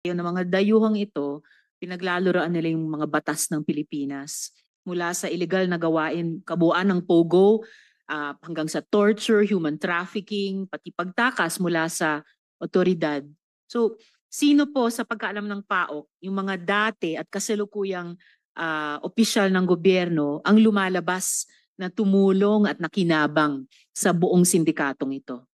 Yung mga dayuhang ito, pinaglalaroan nila yung mga batas ng Pilipinas. Mula sa illegal na gawain, kabuuan ng POGO, uh, hanggang sa torture, human trafficking, pati pagtakas mula sa otoridad. So, sino po sa pagkaalam ng PAOK, yung mga dati at kasalukuyang uh, opisyal ng gobyerno ang lumalabas na tumulong at nakinabang sa buong sindikatong ito?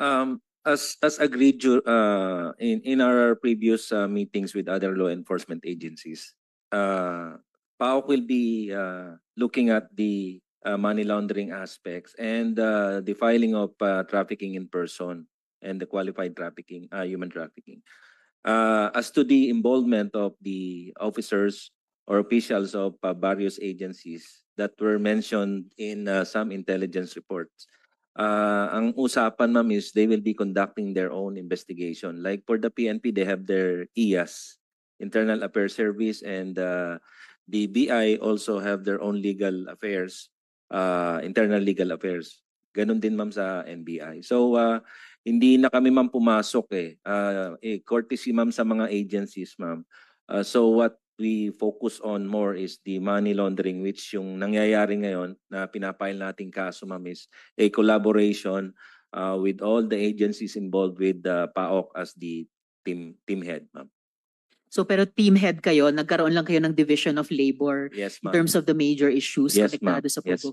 Um, as as agreed uh, in in our previous uh, meetings with other law enforcement agencies, uh, PAOK will be uh, looking at the uh, money laundering aspects and uh, the filing of uh, trafficking in person and the qualified trafficking, uh, human trafficking. Uh, as to the involvement of the officers or officials of uh, various agencies that were mentioned in uh, some intelligence reports, uh, ang usapan ma'am is they will be conducting their own investigation. Like for the PNP, they have their IAS, Internal Affairs Service, and uh, ah, BBI also have their own legal affairs, uh, internal legal affairs. Ganon din ma'am sa NBI. So uh, hindi na kami ma'am pumasok eh. Uh, eh courtesy ma'am sa mga agencies ma'am. Uh, so what we focus on more is the money laundering which yung nangyayari ngayon na pinapail nating kaso ma'am is a collaboration uh, with all the agencies involved with uh, PAOK as the team team head ma'am. So pero team head kayo, nagkaroon lang kayo ng division of labor yes, in terms of the major issues yes, sa pugo. Yes,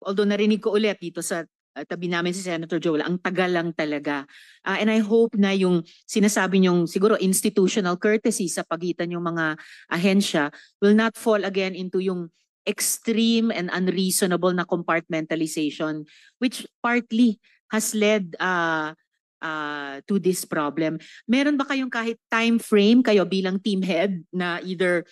Although narinig ko ulit dito sa tabi namin si mm-hmm. Senator Joel, ang tagal lang talaga. Uh, and I hope na yung sinasabi niyong siguro institutional courtesy sa pagitan yung mga ahensya will not fall again into yung extreme and unreasonable na compartmentalization which partly has led uh, uh, to this problem. Meron ba kayong kahit time frame kayo bilang team head na either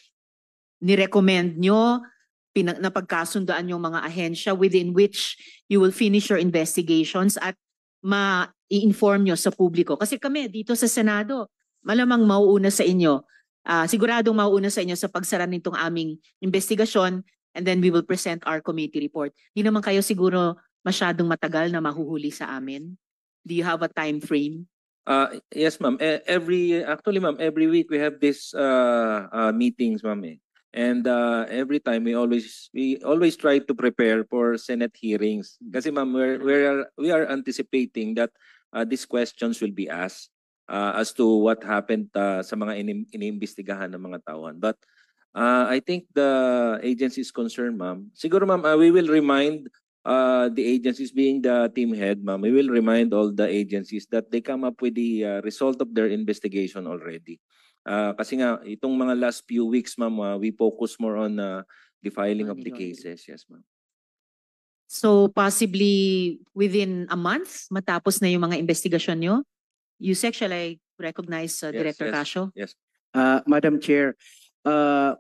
ni-recommend nyo pinag napagkasundoan yung mga ahensya within which you will finish your investigations at ma-inform nyo sa publiko. Kasi kami dito sa Senado, malamang mauuna sa inyo. Uh, siguradong mauuna sa inyo sa pagsara nitong aming investigasyon and then we will present our committee report. Hindi naman kayo siguro masyadong matagal na mahuhuli sa amin. Do you have a time frame? Uh, yes, ma'am. E-, every actually, ma'am, every week we have these uh, ah, uh, meetings, ma'am. Eh. And uh, every time we always we always try to prepare for Senate hearings. Kasi ma'am, we we are we are anticipating that uh, these questions will be asked uh, as to what happened uh, sa mga iniimbestigahan ng mga tauhan. But uh, I think the agency's concerned, ma'am. Siguro ma'am, uh, we will remind uh, the agencies being the team head, ma'am, we will remind all the agencies that they come up with the uh, result of their investigation already. Uh, kasi nga, itong mga last few weeks, ma'am, uh, we focus more on uh, the filing of the cases. Yes, ma'am. So possibly within a month, matapos na yung mga investigasyon nyo? you shall recognize uh, Yes, Director yes, Casio? Yes. Uh, Madam Chair, uh,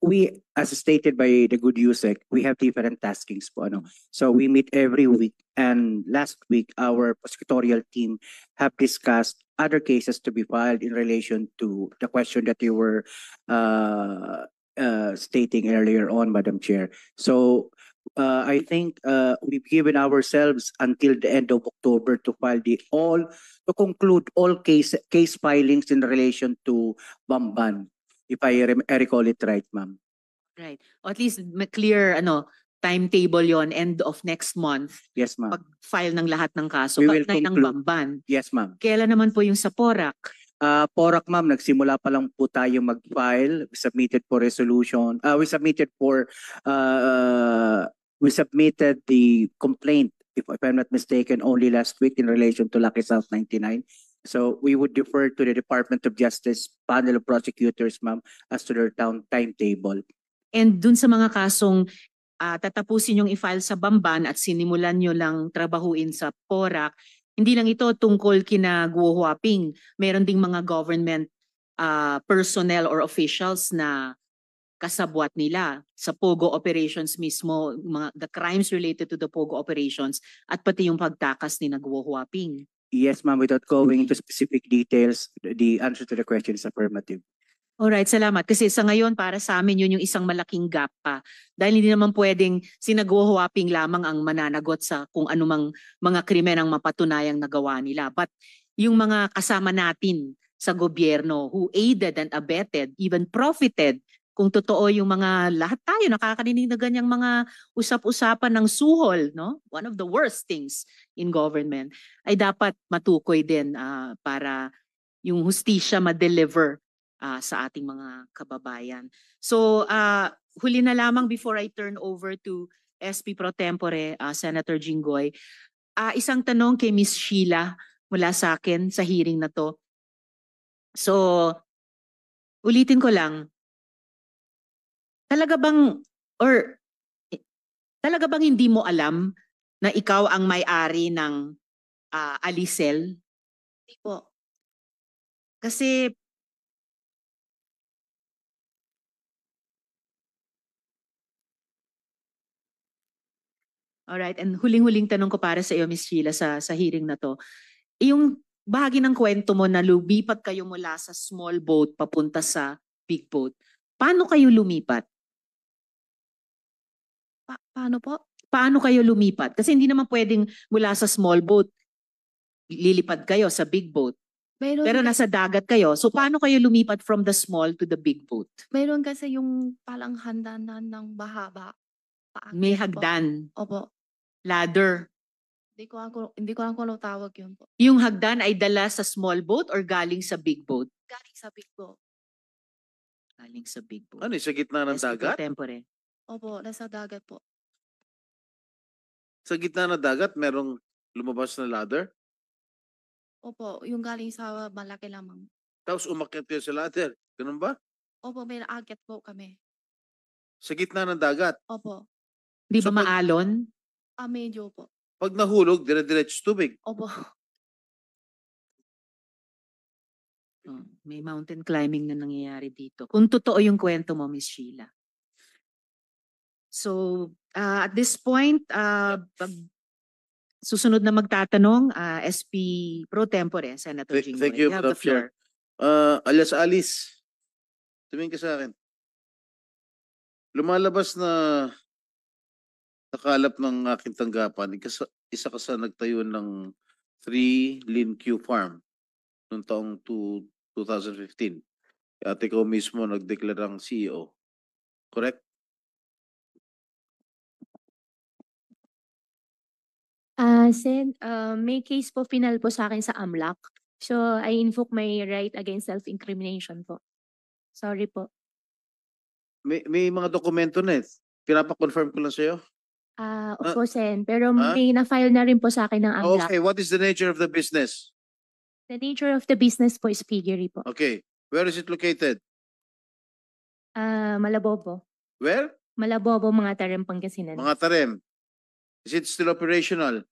we, as stated by the good USEC, we have different taskings po. Ano? So we meet every week. And last week, our prosecutorial team have discussed other cases to be filed in relation to the question that you were uh, uh, stating earlier on, Madam Chair. So uh, I think uh, we've given ourselves until the end of October to file the all to conclude all case case filings in relation to Bamban. if I, rem- I recall it right, ma'am. Right. at least clear ano timetable yon end of next month Yes, ma'am. pag-file ng lahat ng kaso. We will Pag ng bamban. Yes, ma'am. Kailan naman po yung sa PORAC? Ah, PORAC ma'am, nagsimula pa lang po tayo mag-file. We submitted for resolution. Ah, we submitted for, uh, we submitted the complaint, if if I'm not mistaken, only last week in relation to Lucky South 99. So we would defer to the Department of Justice panel of prosecutors, ma'am, as to their town timetable. And dun sa mga kasong uh, tatapusin yung i-file sa Bamban at sinimulan nyo lang trabahuin sa PORAC, hindi lang ito tungkol kina Guo Huaping. Meron ding mga government uh, personnel or officials na kasabwat nila sa POGO operations mismo, mga, the crimes related to the POGO operations at pati yung pagtakas ni Guo Huaping. Yes, ma'am. Without going into specific details, the answer to the question is affirmative. Alright, salamat. Kasi sa ngayon, para sa amin, yun yung isang malaking gap pa. Dahil hindi naman pwedeng sinagwahuaping lamang ang mananagot sa kung anumang mga krimen ang mapatunayang nagawa nila. But yung mga kasama natin sa gobyerno who aided and abetted, even profited kung totoo yung mga lahat tayo nakakarinig na ganyang mga usap-usapan ng suhol, no? One of the worst things in government ay dapat matukoy din uh, para yung hustisya ma-deliver uh, sa ating mga kababayan. So, uh, huli na lamang before I turn over to SP Pro Tempore, uh, Senator Jinggoy, uh, isang tanong kay Miss Sheila mula sa akin sa hearing na to. So, ulitin ko lang, talaga bang, or talaga bang hindi mo alam na ikaw ang may-ari ng uh, Alicel? Hindi po. Kasi All right, and huling-huling tanong ko para sa iyo, Miss Sheila, sa, sa hearing na to. Yung bahagi ng kwento mo na lumipat kayo mula sa small boat papunta sa big boat, paano kayo lumipat? Pa- paano po? Paano kayo lumipat? Kasi hindi naman pwedeng mula sa small boat, lilipad kayo sa big boat. Mayroon Pero nasa dagat kayo. So paano kayo lumipat from the small to the big boat? Mayroon kasi yung palang handanan ng bahaba. Paakyat May po. hagdan, Opo. ladder. Hindi ko ako hindi ko alam kung tawag yun po. Yung hagdan ay dala sa small boat or galing sa big boat? Galing sa big boat. Galing sa big boat. Ano, eh, sa gitna ng Yes, dagat? Tempore. Opo, nasa dagat po. Sa gitna ng dagat, merong lumabas na ladder. Opo, yung galing sa malaki lamang. Tapos umakyat kayo sa ladder. Ganun ba? Opo, may naakyat po kami. Sa gitna ng dagat. Opo. Di ba So, pag- maalon? Ah, medyo po. Pag nahulog, dire-diretso tubig. Opo. Oh, may mountain climbing na nangyayari dito. Kung totoo yung kwento mo, Miss Sheila. So uh, at this point, uh, susunod na magtatanong, uh, ah, SP Pro Tempore, Senator Th- Jinggoy. Thank you, you have the floor. Uh, alias Alice, tumingin ka sa akin. Lumalabas na nakalap ng aking tanggapan, isa ka sa nagtayo ng 3 Lin Q Farm noong taong 2015. At ikaw mismo nagdeklarang CEO. Correct? Kasi uh, ah, may case po final po sa akin sa AMLAC. So I invoke my right against self-incrimination po. Sorry po. May, may mga dokumento na eh. Pinapakonfirm ko lang sa'yo. Ah, uh, opo, Sen. Pero ah? may na-file na rin po sa akin ng ah, AMLAC. Okay, what is the nature of the business? The nature of the business po is piggery po. Okay. Where is it located? Uh, Malabobo. Where? Malabobo, mga tarim Tarem, Pangasinan. Mga tarim. Is it still operational?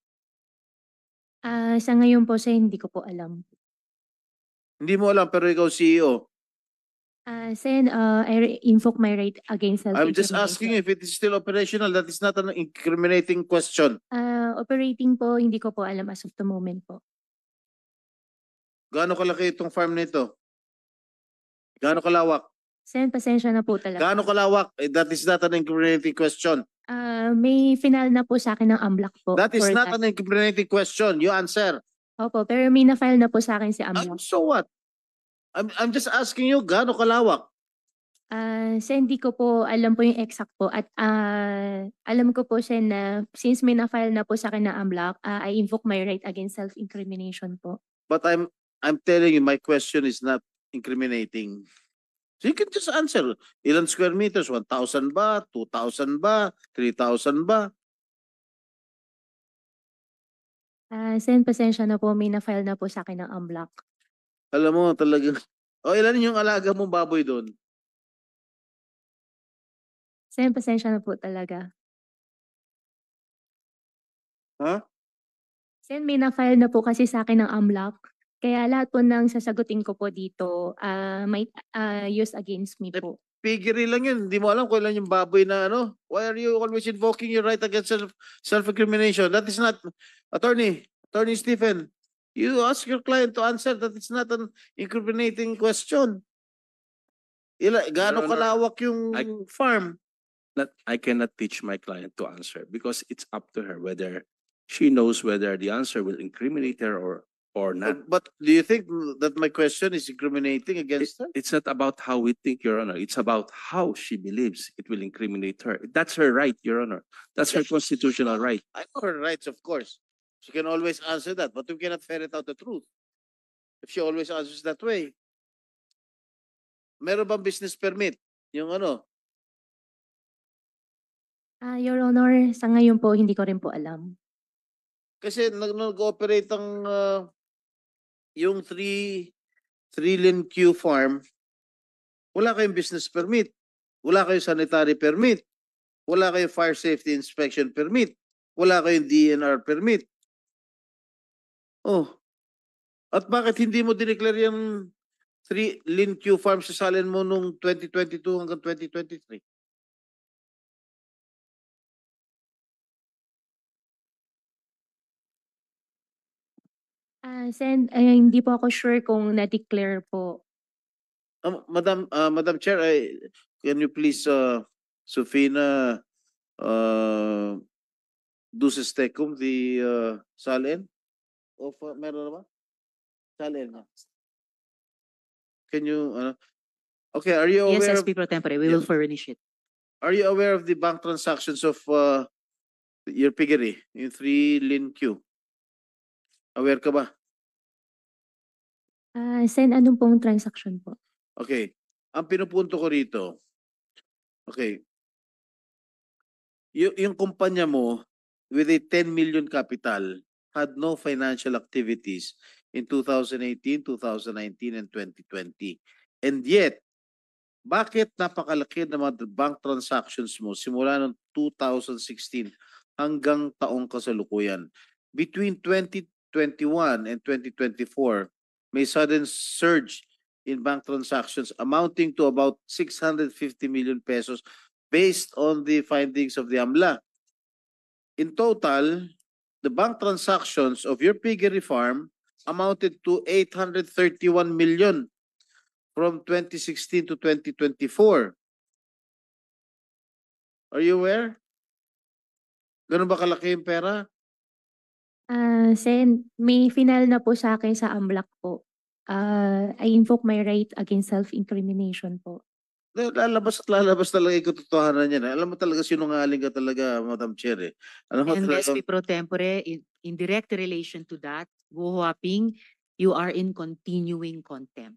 Ah, sa ngayon po sa hindi ko po alam. Hindi mo alam pero ikaw CEO. Ah, send uh ah, I invoke my right against self I'm just asking if it is still operational. That is not an incriminating question. Uh, operating po, hindi ko po alam as of the moment po. Gaano kalaki itong farm nito? Gaano kalawak? Sen, pasensya na po talaga. Gaano kalawak? Eh, that is not an incriminating question. Uh, may final na po sa akin ng AMLAC po. That is for not an incriminating question. You answer. Opo, pero may na-file na po sa akin si ah, Um, AMLAC. so what? I'm, I'm just asking you, gaano kalawak? Uh, ah, Sen, di ko po alam po yung exact po. At uh, alam ko po, Sen, na since may na-file na po sa akin ng AMLAC, ah, I invoke my right against self-incrimination po. But I'm, I'm telling you, my question is not incriminating. So you can just answer, ilan square meters? 1,000 ba? 2,000 ba? 3,000 ba? Ah, Sen, pasensya na po. May na-file na po sa akin ng unblock. Alam mo talaga. O ilan yung alaga mong baboy doon? Sen, pasensya na po talaga. Ha? Send may na-file na po kasi sa akin ng unblock. Kaya lahat po ng sasagutin ko po dito uh, ah, might ah, use against me po. Piggery lang yun. Hindi mo alam kung ilan yung baboy na ano. Why are you always invoking your right against self, self-incrimination? That is not, attorney, attorney Stephen, you ask your client to answer that it's not an incriminating question. Ila, gaano kalawak yung I- farm? that I cannot teach my client to answer because it's up to her whether she knows whether the answer will incriminate her or or not. But do you think that my question is incriminating against her? It's not about how we think, Your Honor. It's about how she believes it will incriminate her. That's her right, Your Honor. That's her constitutional right. I know her rights, of course. She can always answer that, but we cannot ferret out the truth. If she always answers that way. Meron bang business permit? Yung ano? Ah, Your Honor, sa ngayon po, hindi ko rin po alam. Kasi nag- operate ang ah, yung 3 trillion Q farm, wala kayong business permit, wala kayong sanitary permit, wala kayong fire safety inspection permit, wala kayong DNR permit. Oh. At bakit hindi mo dineclare yung 3 Lin Q farm sa salin mo nung 2022 hanggang 2023? Ah, send, ay hindi po ako sure kung na-declare po. Um, Madam uh, Madam Chair, I, can you please uh, ah, Sufina uh, Duces Tecum, the uh, Salen? O uh, meron na ba? Salen na. Can you, ano? okay, are you aware Yes, of, SP Pro Tempore, we will furnish it. are you aware of the bank transactions of uh, your piggery in 3 Lin Q? Aware ka ba? Ah, send anong pong transaction po? Okay. Ang pinupunto ko rito, okay, y- yung kumpanya mo with a 10 million capital had no financial activities in 2018, 2019, and 2020. And yet, bakit napakalaki ng bank transactions mo simula noong 2016 hanggang taong kasalukuyan? Between 20 and 2024, may sudden surge in bank transactions amounting to about 650 million pesos based on the findings of the AMLA. In total, the bank transactions of your piggery farm amounted to 831 million from 2016 to 2024. Are you aware? Ganun ba kalaki yung pera? Ah, sen may final na po sa akin sa Amlac po. Uh, I invoke my right against self-incrimination po. lalabas at lalabas talaga yung katotohanan niyan, eh. Alam mo talaga sinungaling ka talaga, Madam Chair, eh. Alam mo And talagang SB Pro Tempore, in, in direct relation to that, Guo you are in continuing contempt.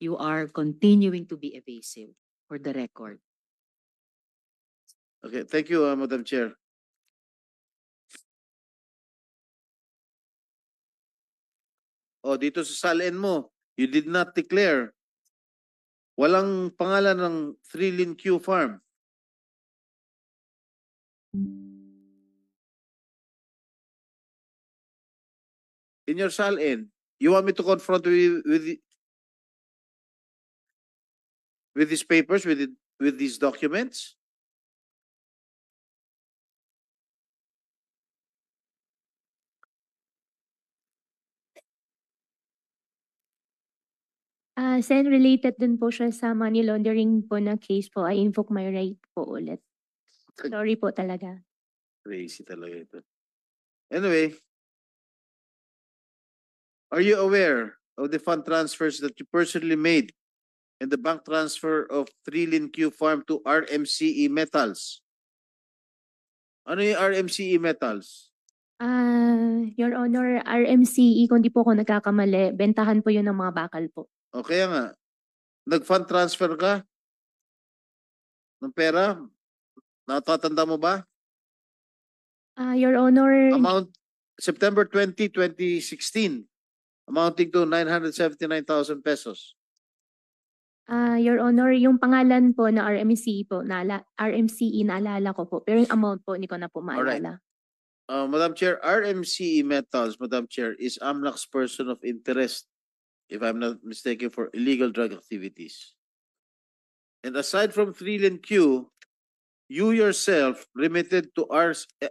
You are continuing to be evasive, for the record. Okay, thank you, ah, Madam Chair. O oh, dito sa salin mo, you did not declare. Walang pangalan ng Thrilin Q Farm. In your salin, you want me to confront with, with, with these papers, with, with these documents? Ah, sen related din po siya sa money laundering po na case po. I invoke my right po ulit. Sorry po talaga. Crazy talaga ito. Anyway, are you aware of the fund transfers that you personally made and the bank transfer of 3 Lin Q Farm to RMCE Metals? Ano yung RMCE Metals? Uh, Your Honor, RMCE, kung di po ako nagkakamali, bentahan po yun ng mga bakal po. O kaya nga, nag-fund transfer ka ng pera, natatanda mo ba? Uh, Your Honor, Amount, September 20, 2016, amounting to 979,000 pesos. Uh, Your Honor, yung pangalan po na RMCE po, naala, RMCE naalala ko po, pero yung amount po hindi ko na po maalala. Alright. maalala. Uh, Madam Chair, RMCE Metals, Madam Chair, is AMLAC's person of interest if I'm not mistaken, for illegal drug activities. And aside from 3 lnq you yourself remitted to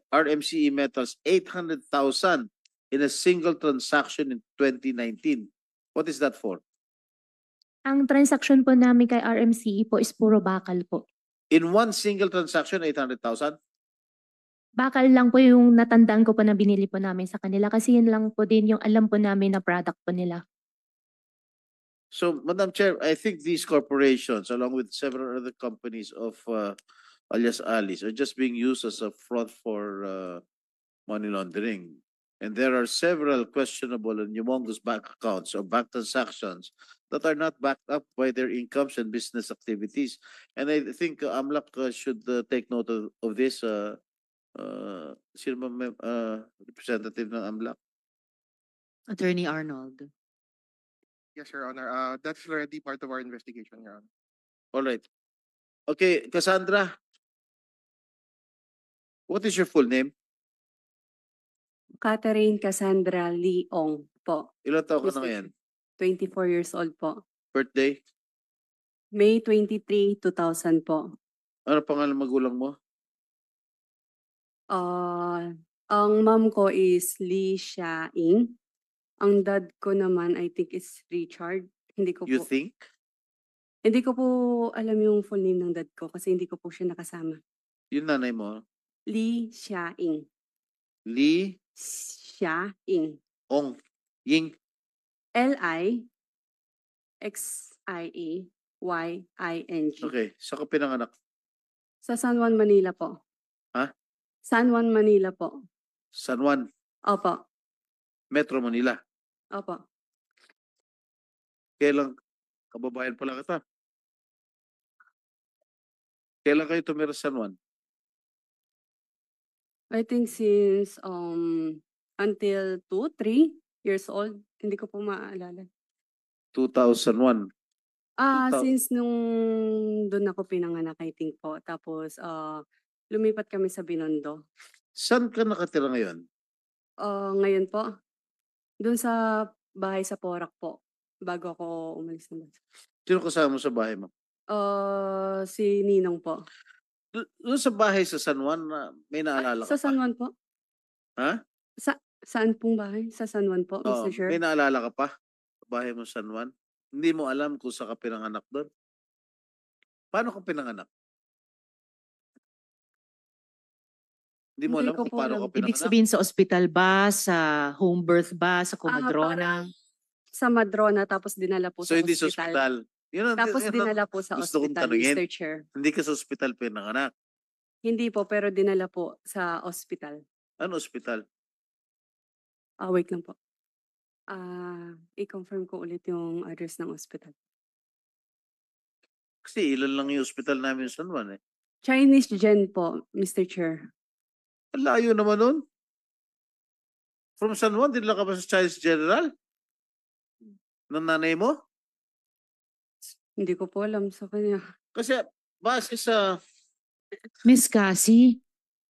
RMCE eh, Metals 800,000 in a single transaction in 2019. What is that for? Ang transaction po namin kay RMCE po is puro bakal po. In one single transaction, 800,000? Bakal lang po yung natandaan ko po na binili po namin sa kanila kasi yun lang po din yung alam po namin na product po nila. So, Madam Chair, I think these corporations, along with several other companies of uh, alias Alice, are just being used as a front for uh, money laundering. And there are several questionable and humongous bank accounts or bank transactions that are not backed up by their incomes and business activities. And I think uh, AMLAC uh, should uh, take note of, of this. Uh, uh, uh, representative ng AMLAC? Attorney Arnold. Yes, Your Honor. Uh, that's already part of our investigation, Your Honor. All right. Okay, Cassandra. What is your full name? Catherine Cassandra Leong po. Ilan taon ka na ngayon? 24 years old po. Birthday? May 23, 2000 po. Ano pangalan magulang mo? Uh, ang mom ko is Lee Xia Ing. Ang dad ko naman I think is Richard, hindi ko You po think? hindi ko po alam yung full name ng dad ko kasi hindi ko po siya nakasama. Yung nanay mo, Li Xiaing. Li Xiaing. Ong Ying. L-I-X-I-A-Y-I-N-G. E okay, sa ka pinanganak? Sa San Juan, Manila po. Ha? San Juan, Manila po. San Juan. Opo. Metro Manila. Opo. Kailan, kababayan pala kita. Kailan kayo tumira sa San Juan? I think since um until 2, 3 years old, hindi ko po maaalala. 2001. Ah, 2000. since nung doon ako pinanganak, I think po. Tapos uh, lumipat kami sa Binondo. Saan ka nakatira ngayon? Uh, ngayon po, Do'n sa bahay sa Porak po, bago ako umalis ng bansa. Sino kasama mo sa bahay mo? Ah, si ninong po. Du sa bahay sa San Juan na may Ah, naalala sa San Juan po? Ha? Sa saan pong bahay? Sa San Juan po, Oo, Mr. Chair? may naalala ka pa? Sa bahay mo sa San Juan? Hindi mo alam kung sa ka pinanganak do'n? Paano ka pinanganak? Hindi mo alam ko kung po paano alam. ka Ibig sabihin sa ospital ba, sa home birth ba, sa comadrona? Ah, sa Madrona, tapos dinala po So, sa hindi sa ospital. ospital. Yun Tapos yun dinala po sa gusto ospital, tanungin. Mr. Chair. Hindi ka sa ospital pinanganak. Hindi po, pero dinala po sa ospital. Ano ospital? Ah, wait lang po. Ah, i-confirm ko ulit yung address ng ospital. Kasi ilan lang yung ospital namin sa San Juan eh. Chinese Gen po, Mr. Chair. Ang layo naman nun. From San Juan, dinala ka ba sa Chinese General? Ng nanay mo? Hindi ko po alam sa kanya. Kasi base sa... Miss Cassie,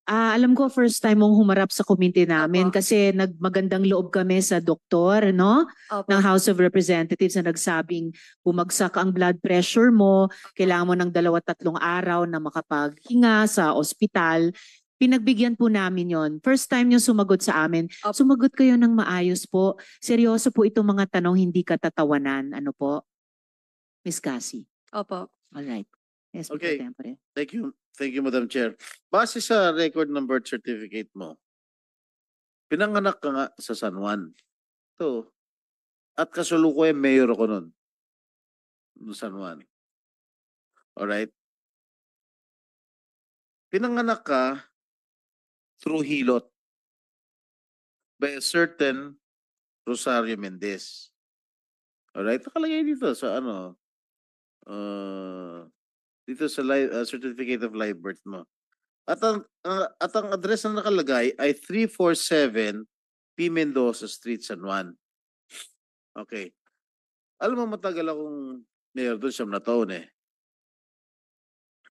Ah, uh, alam ko first time mong humarap sa committee namin Opo. kasi nagmagandang loob kami sa doktor, no? Opo. Ng House of Representatives na nagsabing bumagsak ang blood pressure mo, Opo. kailangan mo ng dalawa tatlong araw na makapaghinga sa ospital. Pinagbigyan po namin yon. First time nyo sumagot sa amin. Opo. Sumagot kayo ng maayos po. Seryoso po itong mga tanong, hindi katatawanan. Ano po? Ms. Cassie. Opo. Alright. Yes, Okay. Pro Thank you. Thank you, Madam Chair. Base sa record ng birth certificate mo, pinanganak ka nga sa San Juan. Ito. At kasuluko yung mayor ko nun. No San Juan. Alright? Pinanganak ka through Hilot by a certain Rosario Mendez. Alright, nakalagay dito sa ano, uh, dito sa li- uh, certificate of live birth mo. At ang, uh, at ang address na nakalagay ay 347 P. Mendoza Street, San Juan. Okay. Alam mo, matagal akong mayor doon, siyam na taon eh.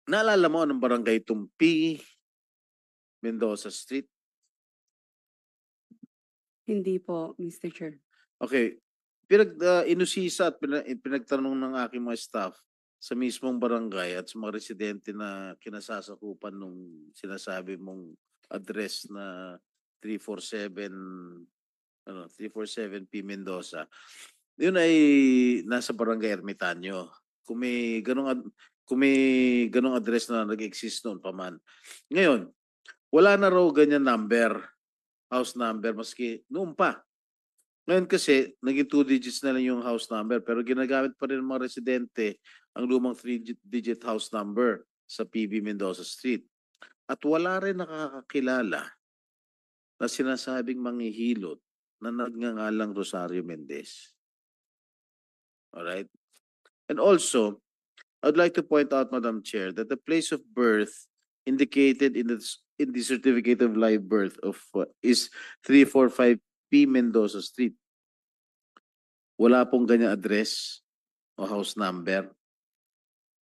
Naalala mo anong barangay Tumpi, Mendoza Street? Hindi po, Mr. Chair. Okay. Pinag, uh, inusisa at pinag, pinagtanong ng aking mga staff sa mismong barangay at sa mga residente na kinasasakupan ng sinasabi mong address na 347 ano, 347 P. Mendoza. Yun ay nasa barangay Ermitanyo. Kung may ganong, kung may ganong address na nag-exist noon pa man. Ngayon, wala na raw ganyan number, house number, maski noon pa. Ngayon kasi, naging two digits na lang yung house number pero ginagamit pa rin ng mga residente ang lumang three-digit house number sa PB Mendoza Street. At wala rin nakakakilala na sinasabing manghihilot na nagngangalang Rosario Mendez. Alright? And also, I'd like to point out, Madam Chair, that the place of birth indicated in the in the certificate of live birth of uh, is 345 P. Mendoza Street. Wala pong ganyan address o house number.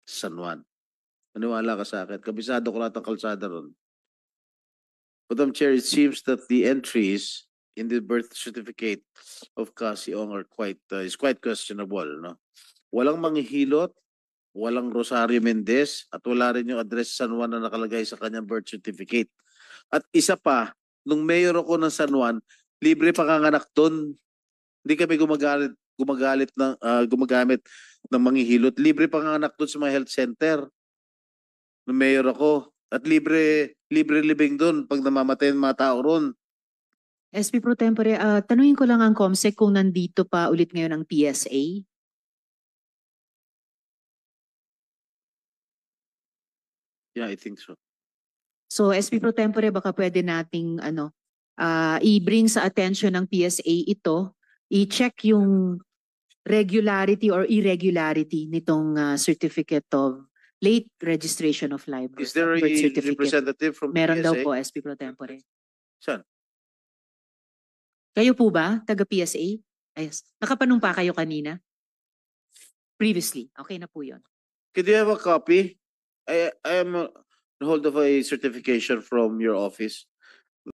San Juan. Maniwala ka sa akin. Kabisado ko lahat ang kalsada ron. Madam Chair, it seems that the entries in the birth certificate of Kasi Ong are quite, uh, is quite questionable. No? Walang manghihilot walang Rosario Mendez at wala rin yung address San Juan na nakalagay sa kanyang birth certificate. At isa pa, nung mayor ako ng San Juan, libre panganganak doon. Hindi kami gumagalit gumagalit ng uh, gumagamit ng manghihilot. Libre panganganak doon sa mga health center. Nung mayor ako at libre libre living doon pag namamatay ng mga tao roon. SP Pro Tempore, uh, tanungin ko lang ang COMSEC kung nandito pa ulit ngayon ang PSA. Yeah, I think so. So SP Pro Tempore baka pwede nating ano ah, i-bring sa attention ng PSA ito, i-check yung regularity or irregularity nitong ah, certificate of late registration of live Is there a representative from Meron daw po SP Pro Tempore. Saan? Kayo po ba taga PSA? Ayos. Nakapanumpa kayo kanina? Previously. Okay na po 'yon. Could you have a copy? I, I am a hold of a certification from your office